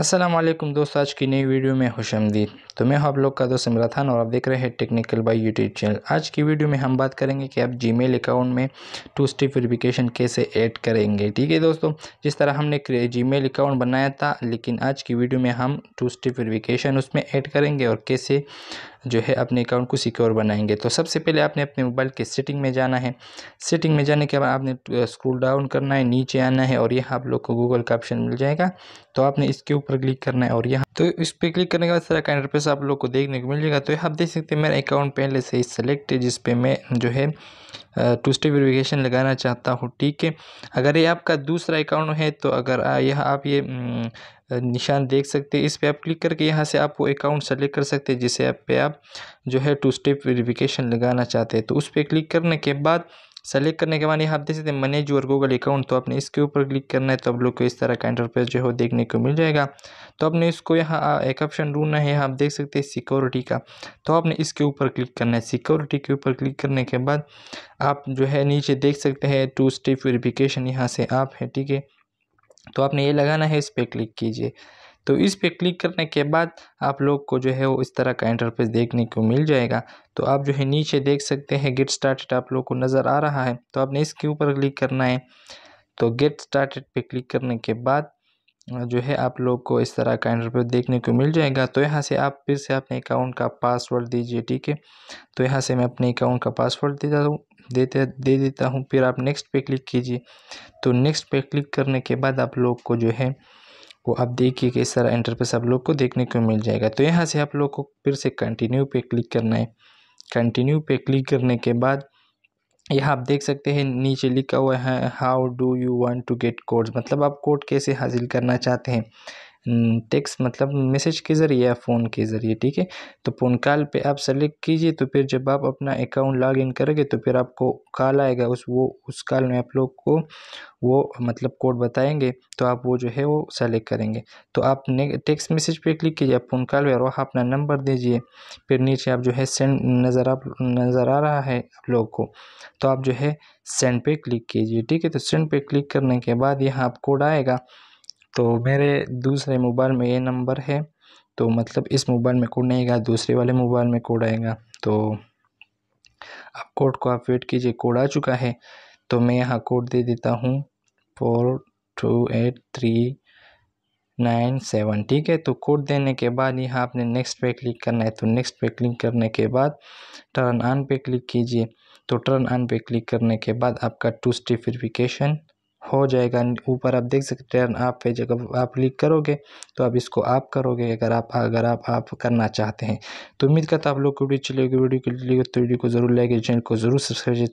असलम दोस्तों आज की नई वीडियो में खुश तो मैं आप लोग का दोस्त इमरा खान और आप देख रहे हैं टेक्निकल बाई यूट्यूब चैनल आज की वीडियो में हम बात करेंगे कि आप जीमेल अकाउंट में टू स्टेप वेरिफिकेशन कैसे ऐड करेंगे ठीक है दोस्तों जिस तरह हमने जीमेल अकाउंट बनाया था लेकिन आज की वीडियो में हम टू स्टेप वेरीफिकेशन उसमें ऐड करेंगे और कैसे जो है अपने अकाउंट को सिक्योर बनाएंगे तो सबसे पहले आपने अपने मोबाइल के सेटिंग में जाना है सेटिंग में जाने के बाद आपने स्क्रॉल डाउन करना है नीचे आना है और यहाँ आप लोग को गूगल का ऑप्शन मिल जाएगा तो आपने इसके ऊपर क्लिक करना है और यहाँ तो इस पर क्लिक करने के बाद सारा कैंडर इंटरफेस आप लोग को देखने को मिल जाएगा तो आप देख सकते हैं मेरा अकाउंट पहले से ही सेलेक्ट है जिसपे मैं जो है टू स्टेप वेरिफिकेशन लगाना चाहता हूँ ठीक है अगर ये आपका दूसरा अकाउंट है तो अगर यह आप ये निशान देख सकते हैं इस पर आप क्लिक करके यहाँ से आप वो अकाउंट सेलेक्ट कर सकते हैं जिसे आप पे आप जो है टू स्टेप वेरिफिकेशन लगाना चाहते हैं तो उस पर क्लिक करने के बाद सेलेक्ट करने के बाद यहाँ आप देख सकते हैं मैनेज गूगल अकाउंट तो आपने इसके ऊपर क्लिक करना है तो आप लोग को इस तरह का इंटरफेस जो है देखने को मिल जाएगा तो आपने इसको यहाँ एक ऑप्शन ढूंढना है यहाँ आप देख सकते हैं सिक्योरिटी का तो आपने इसके ऊपर क्लिक करना है सिक्योरिटी के ऊपर क्लिक करने के बाद आप जो है नीचे देख सकते हैं टू स्टेप वेरिफिकेशन यहाँ से आप है ठीक है तो आपने ये लगाना है इस पर क्लिक कीजिए तो इस पर क्लिक करने के बाद आप लोग को जो है वो इस तरह का इंटरफेस देखने को मिल जाएगा तो आप जो है नीचे देख सकते हैं गेट स्टार्टेड आप लोग को नज़र आ रहा है तो आपने इसके ऊपर क्लिक करना है तो गेट स्टार्टेड पे क्लिक करने के बाद जो है आप लोग को इस तरह का इंटरव्यू देखने को मिल जाएगा तो यहाँ से आप फिर से अपने अकाउंट का पासवर्ड दीजिए ठीक है तो यहाँ से मैं अपने अकाउंट का पासवर्ड देता हूँ देते दे देता हूँ फिर आप नेक्स्ट पे क्लिक कीजिए तो नेक्स्ट पे क्लिक करने के बाद आप लोग को जो है वो आप देखिए कि इस इंटरफेस एंटर सब लोग को देखने को मिल जाएगा तो यहाँ से आप लोग को फिर से कंटिन्यू पे क्लिक करना है कंटिन्यू पे क्लिक करने के बाद यहाँ आप देख सकते हैं नीचे लिखा हुआ है how do you want to get code मतलब आप कोड कैसे हासिल करना चाहते हैं टेक्स्ट हम्म, मतलब मैसेज के ज़रिए या फ़ोन के ज़रिए ठीक है तो फ़ोन कॉल पे आप सेलेक्ट कीजिए तो फिर जब आप अपना अकाउंट लॉग इन करेंगे तो फिर आपको कॉल आएगा उस वो उस कॉल में आप लोग को वो मतलब कोड बताएंगे तो आप वो जो है वो सेलेक्ट करेंगे तो आप ने टेक्स्ट मैसेज पे क्लिक कीजिए आप फ़ोन कॉल पर वहाँ अपना नंबर दीजिए फिर नीचे आप जो है सेंड नज़र आप नज़र आ रहा है आप लोग को तो आप जो है सेंड पे क्लिक कीजिए ठीक है तो सेंड पे क्लिक करने के बाद यहाँ आप कोड आएगा तो मेरे दूसरे मोबाइल में ये नंबर है तो मतलब इस मोबाइल में कोड नहीं आएगा दूसरे वाले मोबाइल में कोड आएगा तो आप कोड को आप वेट कीजिए कोड आ चुका है तो मैं यहाँ कोड दे देता हूँ four two eight three nine seven ठीक है तो कोड देने के बाद यहाँ आपने नेक्स्ट पे क्लिक करना है तो नेक्स्ट पे क्लिक करने के बाद टर्न ऑन पे क्लिक कीजिए तो टर्न ऑन पे क्लिक करने के बाद आपका टू स्टेप वेरिफिकेशन हो जाएगा ऊपर आप देख सकते टर्न आप पे जब आप क्लिक करोगे तो आप इसको आप करोगे अगर आप अगर आप आप करना चाहते हैं तो उम्मीद करता आप लोग को वीडियो वीडियो के तो वीडियो को वीडियो को ज़रूर लाइक चैनल को ज़रूर सब्सक्राइब